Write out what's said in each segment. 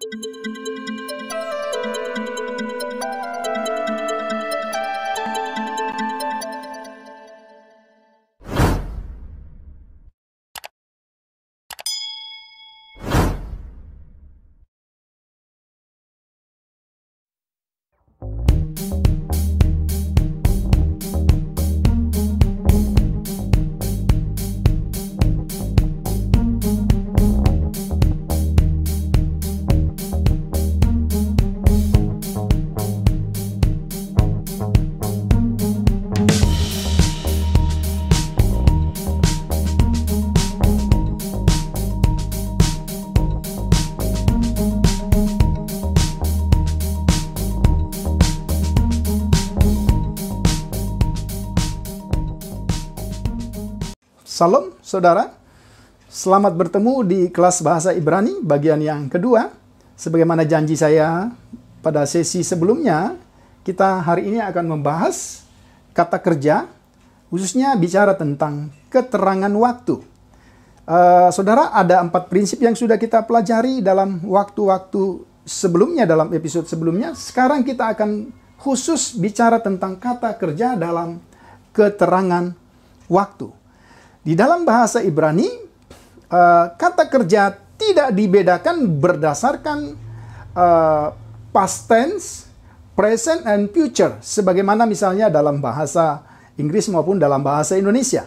Thank you Salam saudara, selamat bertemu di kelas bahasa Ibrani bagian yang kedua. Sebagaimana janji saya pada sesi sebelumnya, kita hari ini akan membahas kata kerja, khususnya bicara tentang keterangan waktu. Uh, saudara, ada empat prinsip yang sudah kita pelajari dalam waktu-waktu sebelumnya, dalam episode sebelumnya. Sekarang kita akan khusus bicara tentang kata kerja dalam keterangan waktu. Di dalam bahasa Ibrani, uh, kata kerja tidak dibedakan berdasarkan uh, past tense, present, and future, sebagaimana misalnya dalam bahasa Inggris maupun dalam bahasa Indonesia.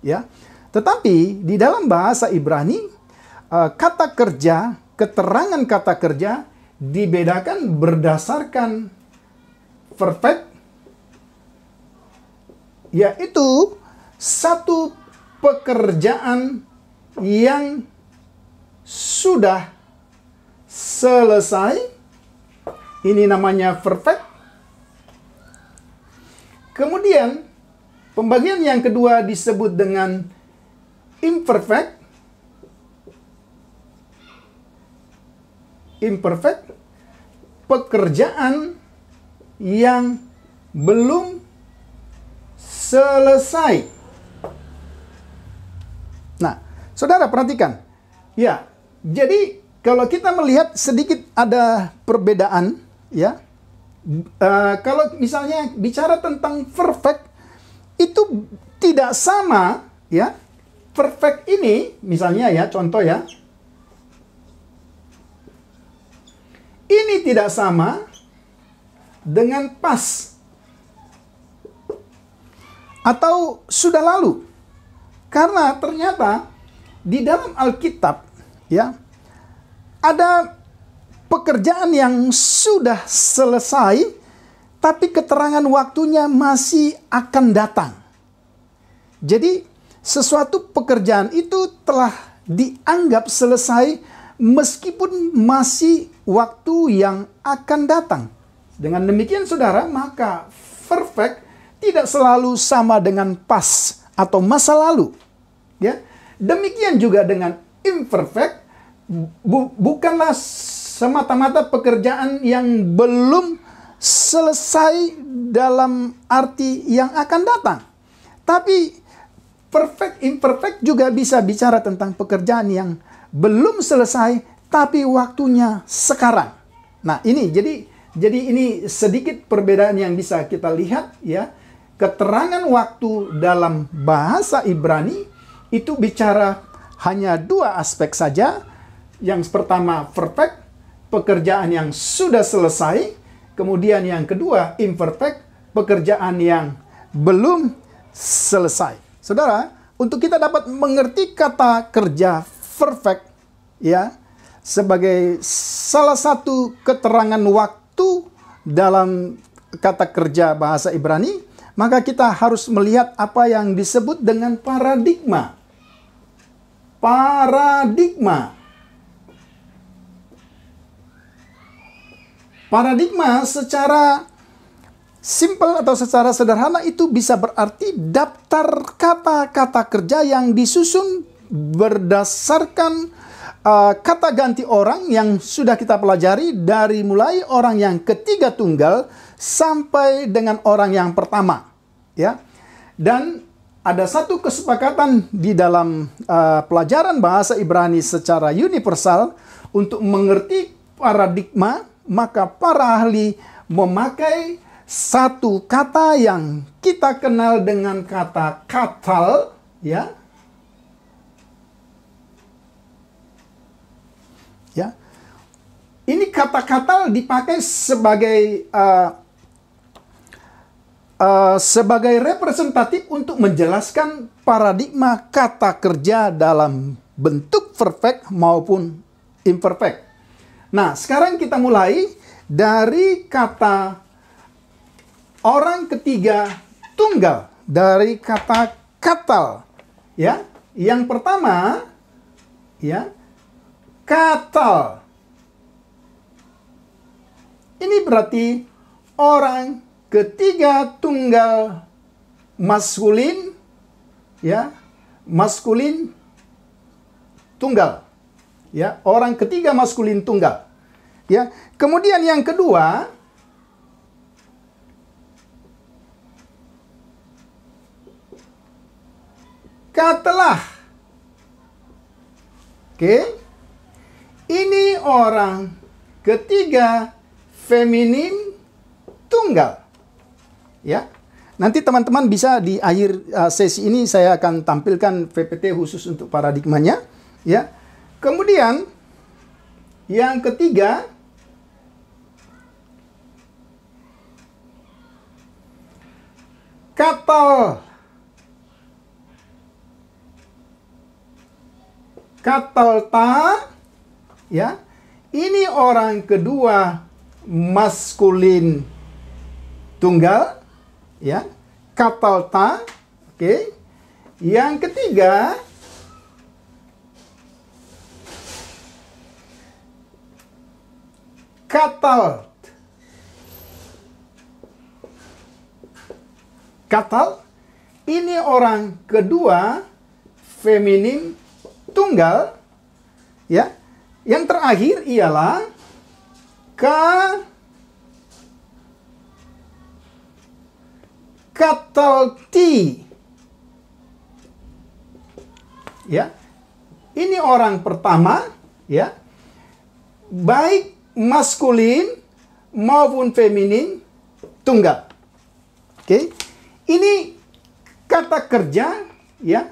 Ya, tetapi di dalam bahasa Ibrani, uh, kata kerja, keterangan kata kerja dibedakan berdasarkan perfect, yaitu satu pekerjaan yang sudah selesai. Ini namanya perfect. Kemudian, pembagian yang kedua disebut dengan imperfect. Imperfect, pekerjaan yang belum selesai. Saudara perhatikan. Ya, jadi kalau kita melihat sedikit ada perbedaan ya. Uh, kalau misalnya bicara tentang perfect itu tidak sama ya. Perfect ini misalnya ya contoh ya. Ini tidak sama dengan pas atau sudah lalu. Karena ternyata di dalam Alkitab ya ada pekerjaan yang sudah selesai tapi keterangan waktunya masih akan datang. Jadi sesuatu pekerjaan itu telah dianggap selesai meskipun masih waktu yang akan datang. Dengan demikian saudara, maka perfect tidak selalu sama dengan pas atau masa lalu. Ya, Demikian juga dengan imperfect, bu bukanlah semata-mata pekerjaan yang belum selesai dalam arti yang akan datang. Tapi perfect imperfect juga bisa bicara tentang pekerjaan yang belum selesai tapi waktunya sekarang. Nah, ini jadi jadi ini sedikit perbedaan yang bisa kita lihat ya. Keterangan waktu dalam bahasa Ibrani itu bicara hanya dua aspek saja. Yang pertama, perfect, pekerjaan yang sudah selesai. Kemudian yang kedua, imperfect, pekerjaan yang belum selesai. Saudara, untuk kita dapat mengerti kata kerja perfect, ya, sebagai salah satu keterangan waktu dalam kata kerja bahasa Ibrani, maka kita harus melihat apa yang disebut dengan paradigma paradigma. Paradigma secara simple atau secara sederhana itu bisa berarti daftar kata-kata kerja yang disusun berdasarkan uh, kata ganti orang yang sudah kita pelajari dari mulai orang yang ketiga tunggal sampai dengan orang yang pertama ya dan ada satu kesepakatan di dalam uh, pelajaran bahasa Ibrani secara universal untuk mengerti paradigma, maka para ahli memakai satu kata yang kita kenal dengan kata katal, ya. Ya. Ini kata katal dipakai sebagai uh, Eh, sebagai representatif untuk menjelaskan paradigma kata kerja dalam bentuk perfect maupun imperfect. Nah, sekarang kita mulai dari kata orang ketiga tunggal dari kata katal. Ya, yang pertama ya katal. Ini berarti orang ketiga tunggal maskulin ya maskulin tunggal ya orang ketiga maskulin tunggal ya kemudian yang kedua katalah oke okay. ini orang ketiga feminin tunggal ya. Nanti teman-teman bisa di akhir uh, sesi ini saya akan tampilkan VPT khusus untuk paradigmanya, ya. Kemudian yang ketiga kapal ta ya. Ini orang kedua maskulin tunggal ya katalta oke okay. yang ketiga katalt katal ini orang kedua feminim tunggal ya yang terakhir ialah ka capital T. Ya. Ini orang pertama, ya. Baik maskulin maupun feminin tunggal. Oke. Ini kata kerja ya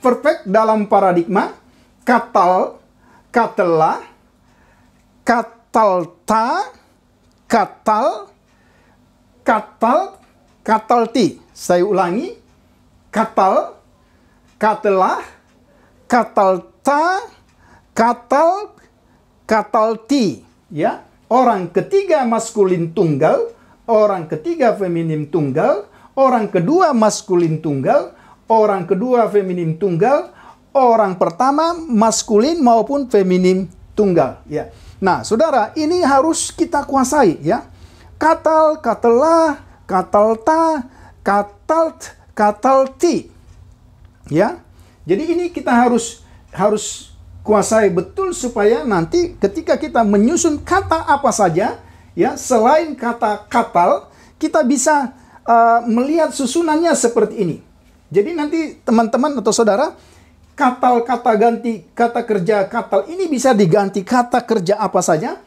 perfect dalam paradigma katal, katela, katalta, katal, katal, katalti. Saya ulangi, katal, katelah, katalta, katal, katalti. Ya, orang ketiga maskulin tunggal, orang ketiga feminim tunggal, orang kedua maskulin tunggal, orang kedua feminim tunggal, orang pertama maskulin maupun feminim tunggal. Ya. Nah, saudara, ini harus kita kuasai ya. Katal, katelah, katalta, katalt, katalti. Ya. Jadi ini kita harus harus kuasai betul supaya nanti ketika kita menyusun kata apa saja ya selain kata katal kita bisa uh, melihat susunannya seperti ini. Jadi nanti teman-teman atau saudara katal kata ganti kata kerja katal ini bisa diganti kata kerja apa saja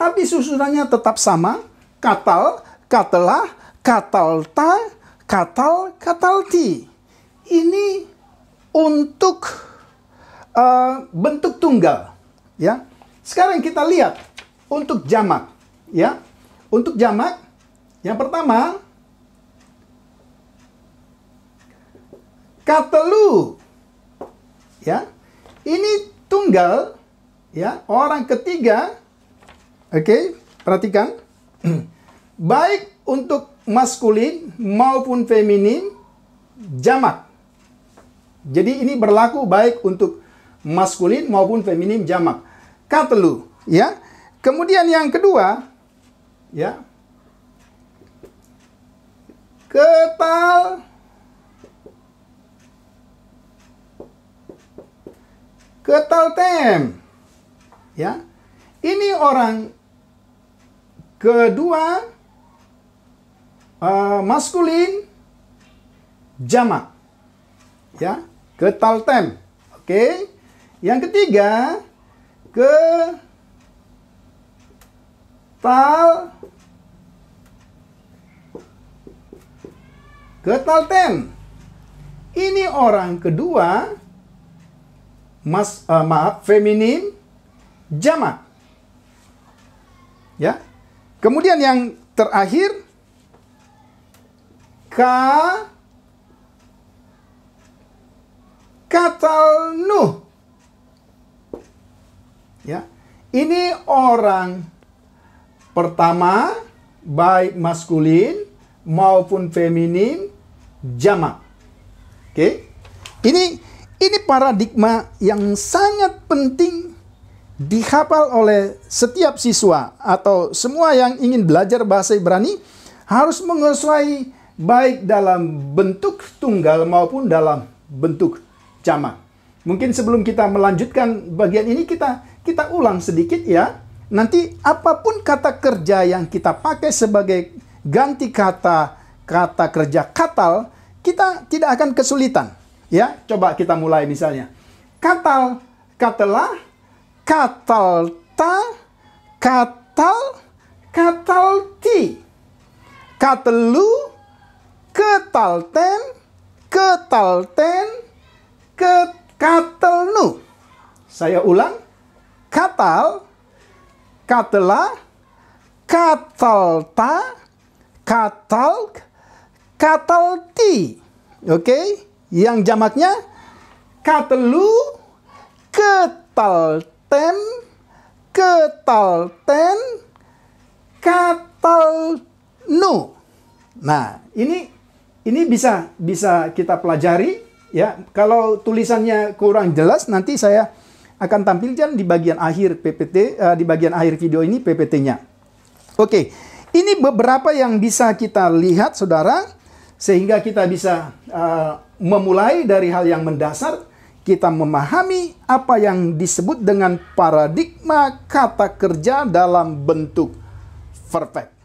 tapi susunannya tetap sama katal katelah katalta, katal, katalti. Ini untuk uh, bentuk tunggal, ya. Sekarang kita lihat untuk jamak, ya. Untuk jamak, yang pertama katelu, ya. Ini tunggal, ya. Orang ketiga, oke, okay, perhatikan. Baik untuk maskulin maupun feminin jamak. Jadi ini berlaku baik untuk maskulin maupun feminim jamak. Katelu, ya. Kemudian yang kedua, ya. Ketal ketal tem, Ya. Ini orang kedua uh, maskulin jamak. Ya, ke taltem. Oke. Okay. Yang ketiga ke tal ke taltem. Ini orang kedua mas uh, maaf feminim Jama, Ya. Kemudian yang terakhir ka katal Nuh. Ya. Ini orang pertama baik maskulin maupun feminin jamak. Oke. Okay? Ini ini paradigma yang sangat penting dihafal oleh setiap siswa atau semua yang ingin belajar bahasa Ibrani harus menguasai baik dalam bentuk tunggal maupun dalam bentuk jamak. Mungkin sebelum kita melanjutkan bagian ini kita kita ulang sedikit ya. Nanti apapun kata kerja yang kita pakai sebagai ganti kata kata kerja katal, kita tidak akan kesulitan. Ya, coba kita mulai misalnya. Katal, katalah katalta, katal, katalti, katelu, katal ketalten, ke katelnu. Saya ulang, katal, katela, katalta, katal, katalti. Oke, okay? yang jamaknya katelu, ketalten, ketalten, katalnu. Nah, ini ini bisa bisa kita pelajari ya. Kalau tulisannya kurang jelas nanti saya akan tampilkan di bagian akhir PPT uh, eh, di bagian akhir video ini PPT-nya. Oke. Ini beberapa yang bisa kita lihat Saudara sehingga kita bisa uh, memulai dari hal yang mendasar kita memahami apa yang disebut dengan paradigma kata kerja dalam bentuk perfect.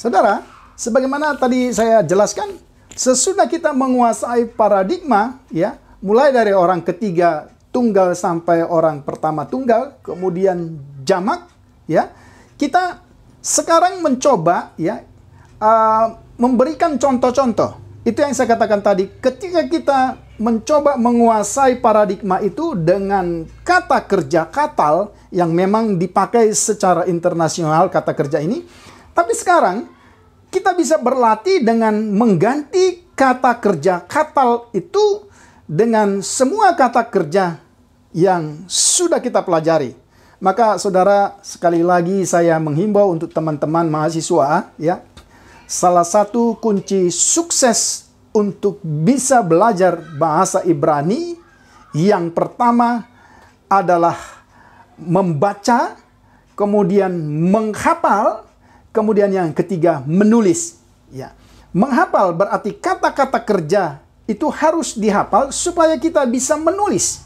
Saudara, sebagaimana tadi saya jelaskan, sesudah kita menguasai paradigma, ya, mulai dari orang ketiga tunggal sampai orang pertama tunggal, kemudian jamak, ya, kita sekarang mencoba, ya, uh, memberikan contoh-contoh. Itu yang saya katakan tadi, ketika kita mencoba menguasai paradigma itu dengan kata kerja katal yang memang dipakai secara internasional kata kerja ini tapi sekarang kita bisa berlatih dengan mengganti kata kerja katal itu dengan semua kata kerja yang sudah kita pelajari. Maka saudara sekali lagi saya menghimbau untuk teman-teman mahasiswa ya. Salah satu kunci sukses untuk bisa belajar bahasa Ibrani yang pertama adalah membaca, kemudian menghafal, Kemudian yang ketiga, menulis. Ya. Menghafal berarti kata-kata kerja itu harus dihafal supaya kita bisa menulis.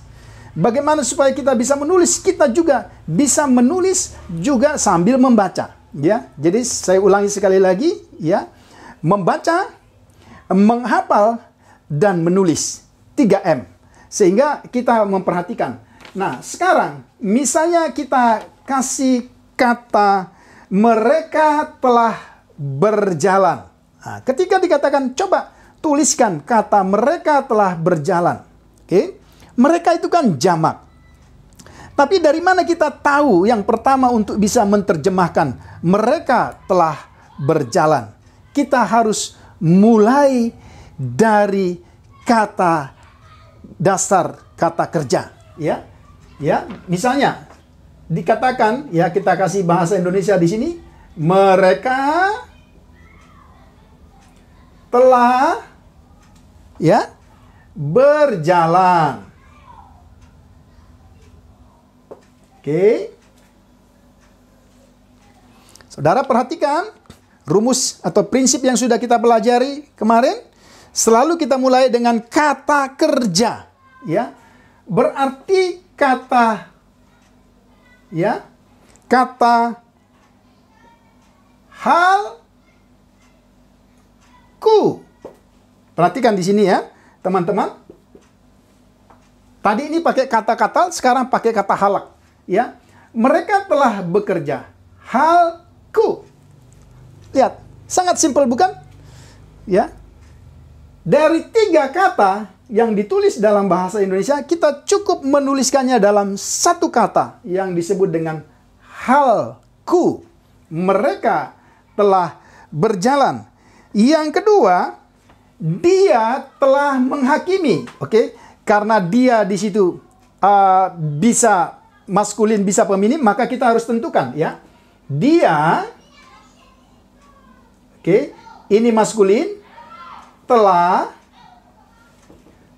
Bagaimana supaya kita bisa menulis? Kita juga bisa menulis juga sambil membaca, ya. Jadi saya ulangi sekali lagi, ya. Membaca, menghafal dan menulis. 3M. Sehingga kita memperhatikan. Nah, sekarang misalnya kita kasih kata mereka telah berjalan. Nah, ketika dikatakan coba tuliskan kata mereka telah berjalan. Oke. Okay? Mereka itu kan jamak. Tapi dari mana kita tahu yang pertama untuk bisa menerjemahkan mereka telah berjalan. Kita harus mulai dari kata dasar kata kerja, ya. Ya, misalnya dikatakan ya kita kasih bahasa Indonesia di sini mereka telah ya berjalan. Oke. Saudara perhatikan rumus atau prinsip yang sudah kita pelajari kemarin selalu kita mulai dengan kata kerja ya. Berarti kata ya kata halku. Perhatikan di sini ya, teman-teman. Tadi ini pakai kata-kata, sekarang pakai kata halak, ya. Mereka telah bekerja halku. Lihat, sangat simpel bukan? Ya. Dari tiga kata yang ditulis dalam bahasa Indonesia, kita cukup menuliskannya dalam satu kata yang disebut dengan halku. Mereka telah berjalan. Yang kedua, dia telah menghakimi, oke? Okay? Karena dia di situ uh, bisa maskulin, bisa feminim, maka kita harus tentukan ya. Dia oke, okay, ini maskulin telah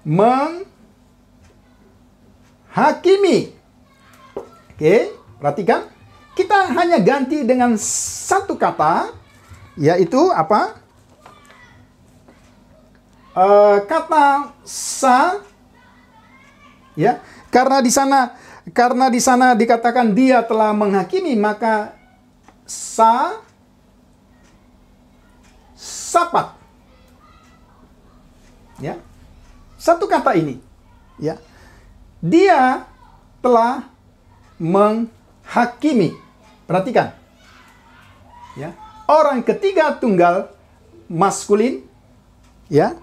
menghakimi. Oke, perhatikan. Kita hanya ganti dengan satu kata, yaitu apa? E, kata sa, ya. Karena di sana, karena di sana dikatakan dia telah menghakimi, maka sa sapat. Ya, satu kata ini, ya. Dia telah menghakimi. Perhatikan. Ya. Orang ketiga tunggal maskulin, ya.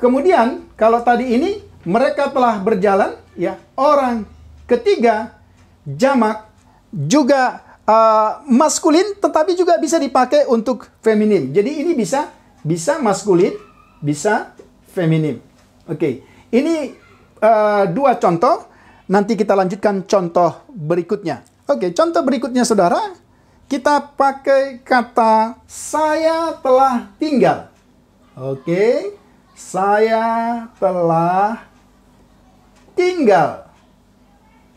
Kemudian kalau tadi ini mereka telah berjalan, ya. Orang ketiga jamak juga uh, maskulin tetapi juga bisa dipakai untuk feminim. Jadi ini bisa bisa maskulin, bisa feminim. Oke, ini uh, dua contoh. Nanti kita lanjutkan contoh berikutnya. Oke, contoh berikutnya saudara, kita pakai kata saya telah tinggal. Oke, saya telah tinggal.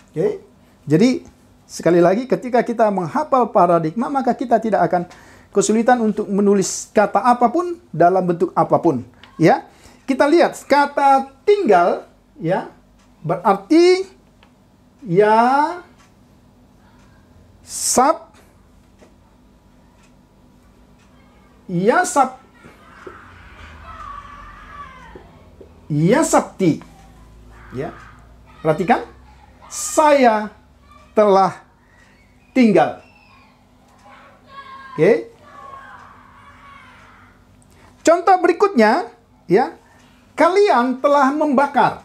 Oke, jadi sekali lagi ketika kita menghafal paradigma maka kita tidak akan kesulitan untuk menulis kata apapun dalam bentuk apapun. Ya, kita lihat kata tinggal ya berarti ya sab ya sab ya sabti ya perhatikan saya telah tinggal oke okay. contoh berikutnya ya kalian telah membakar.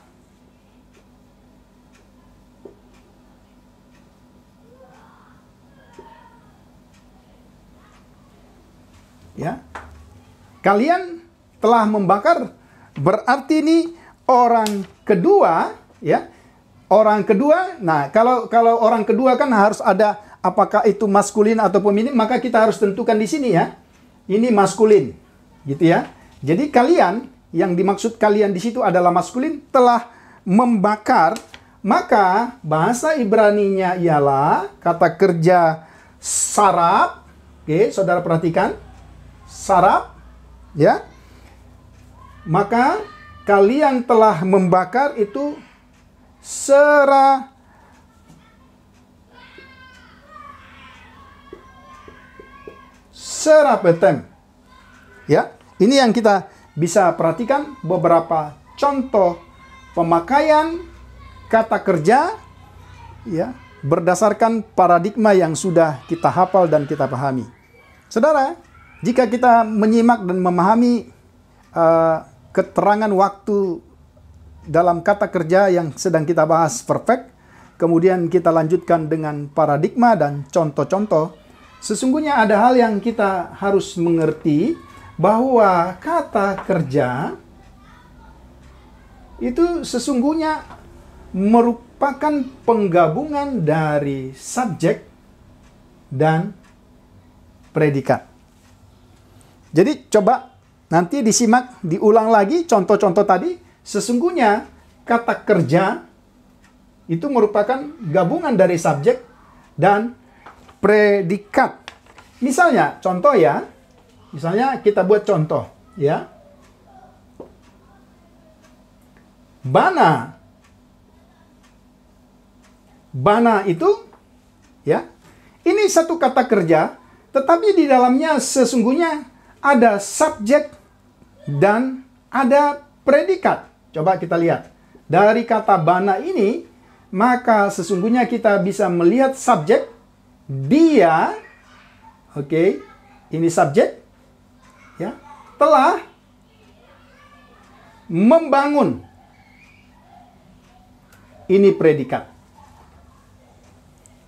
Ya. Kalian telah membakar berarti ini orang kedua, ya. Orang kedua. Nah, kalau kalau orang kedua kan harus ada apakah itu maskulin atau feminin, maka kita harus tentukan di sini ya. Ini maskulin. Gitu ya. Jadi kalian yang dimaksud kalian di situ adalah maskulin telah membakar, maka bahasa Ibrani-nya ialah kata kerja sarap. Oke, Saudara perhatikan. Sarap ya. Maka kalian telah membakar itu sera serapetem. Ya, ini yang kita bisa perhatikan beberapa contoh pemakaian kata kerja ya berdasarkan paradigma yang sudah kita hafal dan kita pahami. Saudara, jika kita menyimak dan memahami uh, keterangan waktu dalam kata kerja yang sedang kita bahas perfect, kemudian kita lanjutkan dengan paradigma dan contoh-contoh, sesungguhnya ada hal yang kita harus mengerti bahwa kata kerja itu sesungguhnya merupakan penggabungan dari subjek dan predikat. Jadi coba nanti disimak, diulang lagi contoh-contoh tadi. Sesungguhnya kata kerja itu merupakan gabungan dari subjek dan predikat. Misalnya, contoh ya, Misalnya kita buat contoh, ya. Bana. Bana itu, ya. Ini satu kata kerja, tetapi di dalamnya sesungguhnya ada subjek dan ada predikat. Coba kita lihat. Dari kata bana ini, maka sesungguhnya kita bisa melihat subjek dia, oke, okay, ini subjek, telah membangun. Ini predikat.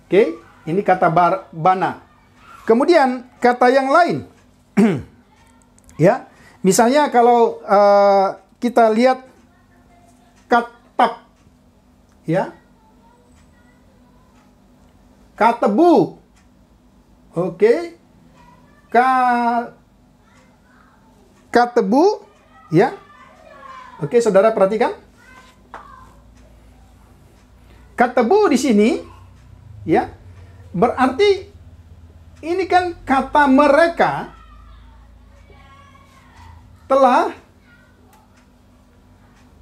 Oke, ini kata bar, bana. Kemudian kata yang lain. ya, misalnya kalau uh, kita lihat katap ya. Katebu. Oke. Ka tebu, ya. Oke, Saudara perhatikan. tebu di sini ya berarti ini kan kata mereka telah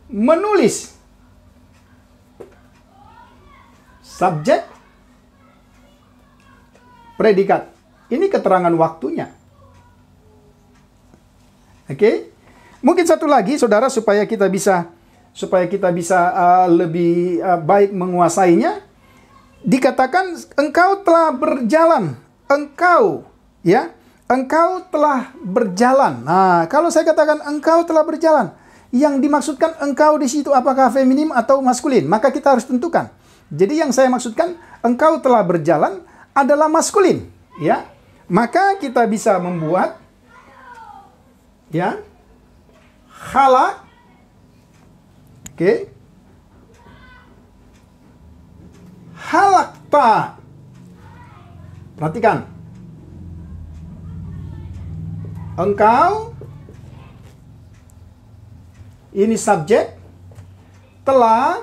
menulis subjek predikat. Ini keterangan waktunya. Oke? Okay? Mungkin satu lagi Saudara supaya kita bisa supaya kita bisa uh, lebih uh, baik menguasainya dikatakan engkau telah berjalan, engkau ya, engkau telah berjalan. Nah, kalau saya katakan engkau telah berjalan, yang dimaksudkan engkau di situ apakah feminim atau maskulin? Maka kita harus tentukan. Jadi yang saya maksudkan engkau telah berjalan adalah maskulin, ya. Maka kita bisa membuat ya khala oke halak halakta perhatikan engkau ini subjek telah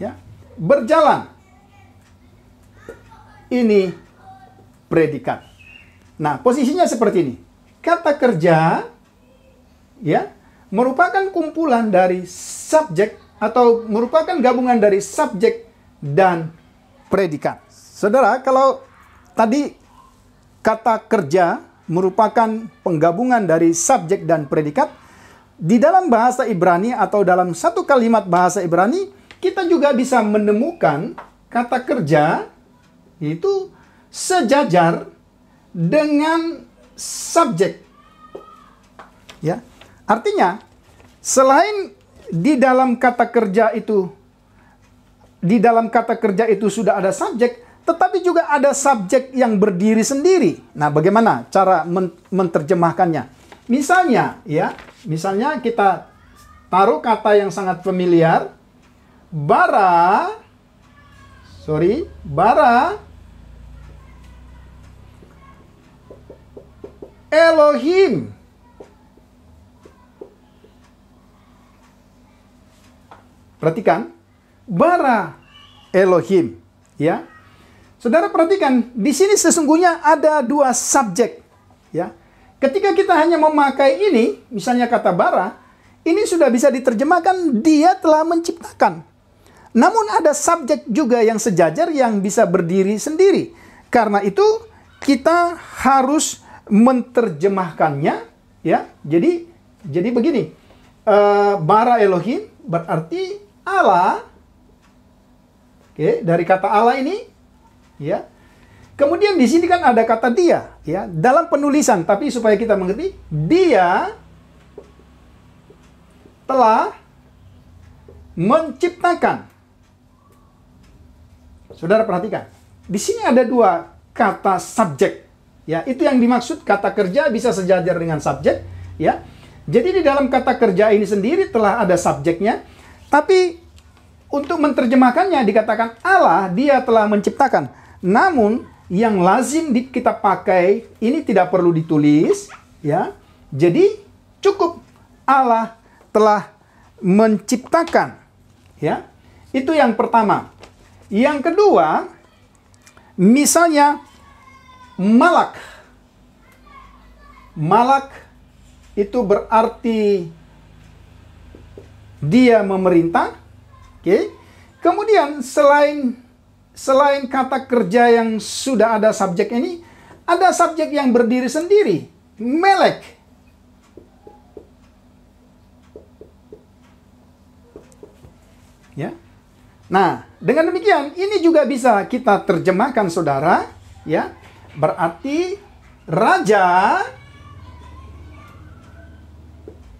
ya berjalan ini predikat nah posisinya seperti ini kata kerja ya merupakan kumpulan dari subjek atau merupakan gabungan dari subjek dan predikat. Saudara, kalau tadi kata kerja merupakan penggabungan dari subjek dan predikat, di dalam bahasa Ibrani atau dalam satu kalimat bahasa Ibrani, kita juga bisa menemukan kata kerja itu sejajar dengan subjek. Ya. Artinya selain di dalam kata kerja itu di dalam kata kerja itu sudah ada subjek, tetapi juga ada subjek yang berdiri sendiri. Nah, bagaimana cara men menterjemahkannya? Misalnya, ya, misalnya kita taruh kata yang sangat familiar, bara, sorry, bara Elohim. Perhatikan, bara Elohim, ya. Saudara perhatikan, di sini sesungguhnya ada dua subjek, ya. Ketika kita hanya memakai ini, misalnya kata bara, ini sudah bisa diterjemahkan dia telah menciptakan. Namun ada subjek juga yang sejajar yang bisa berdiri sendiri. Karena itu kita harus menterjemahkannya ya. Jadi jadi begini. Uh, bara Elohim berarti Allah. Oke, okay, dari kata Allah ini ya. Kemudian di sini kan ada kata dia ya dalam penulisan tapi supaya kita mengerti dia telah menciptakan. Saudara perhatikan, di sini ada dua kata subjek Ya, itu yang dimaksud kata kerja bisa sejajar dengan subjek, ya. Jadi di dalam kata kerja ini sendiri telah ada subjeknya, tapi untuk menerjemahkannya dikatakan Allah dia telah menciptakan. Namun yang lazim di, kita pakai ini tidak perlu ditulis, ya. Jadi cukup Allah telah menciptakan, ya. Itu yang pertama. Yang kedua, misalnya malak. Malak itu berarti dia memerintah. Oke. Okay. Kemudian selain selain kata kerja yang sudah ada subjek ini, ada subjek yang berdiri sendiri, melek. Ya. Nah, dengan demikian ini juga bisa kita terjemahkan Saudara, ya. Berarti raja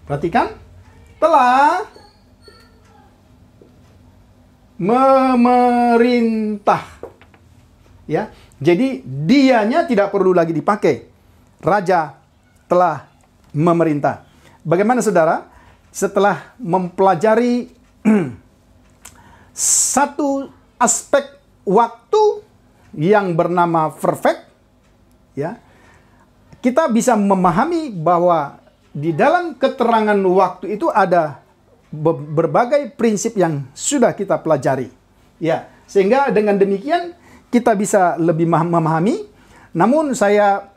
perhatikan telah memerintah ya. Jadi dianya tidak perlu lagi dipakai. Raja telah memerintah. Bagaimana saudara? Setelah mempelajari satu aspek waktu yang bernama perfect, ya kita bisa memahami bahwa di dalam keterangan waktu itu ada berbagai prinsip yang sudah kita pelajari ya sehingga dengan demikian kita bisa lebih memahami namun saya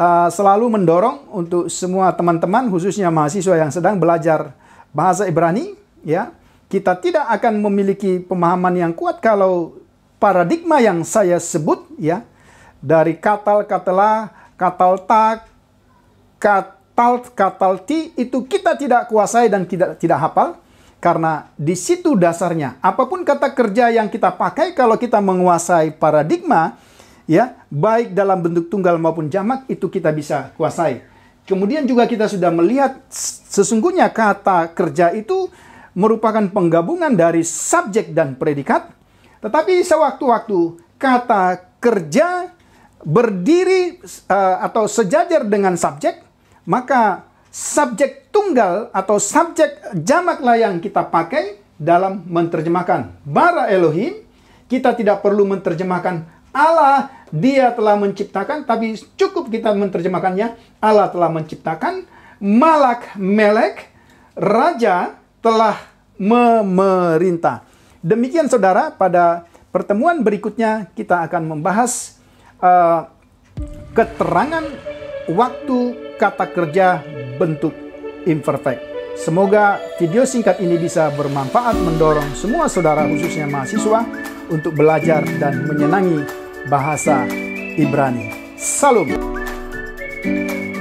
uh, selalu mendorong untuk semua teman-teman khususnya mahasiswa yang sedang belajar bahasa Ibrani ya kita tidak akan memiliki pemahaman yang kuat kalau paradigma yang saya sebut ya dari katal katela, katal tak, katal katal ti itu kita tidak kuasai dan tidak tidak hafal karena di situ dasarnya apapun kata kerja yang kita pakai kalau kita menguasai paradigma ya baik dalam bentuk tunggal maupun jamak itu kita bisa kuasai. Kemudian juga kita sudah melihat sesungguhnya kata kerja itu merupakan penggabungan dari subjek dan predikat. Tetapi sewaktu-waktu kata kerja berdiri uh, atau sejajar dengan subjek, maka subjek tunggal atau subjek jamaklah yang kita pakai dalam menerjemahkan bara Elohim. Kita tidak perlu menerjemahkan Allah, dia telah menciptakan, tapi cukup kita menerjemahkannya, Allah telah menciptakan, malak melek, raja telah memerintah. Demikian saudara, pada pertemuan berikutnya kita akan membahas Eh, keterangan waktu kata kerja bentuk imperfect. Semoga video singkat ini bisa bermanfaat mendorong semua saudara khususnya mahasiswa untuk belajar dan menyenangi bahasa Ibrani. Salam.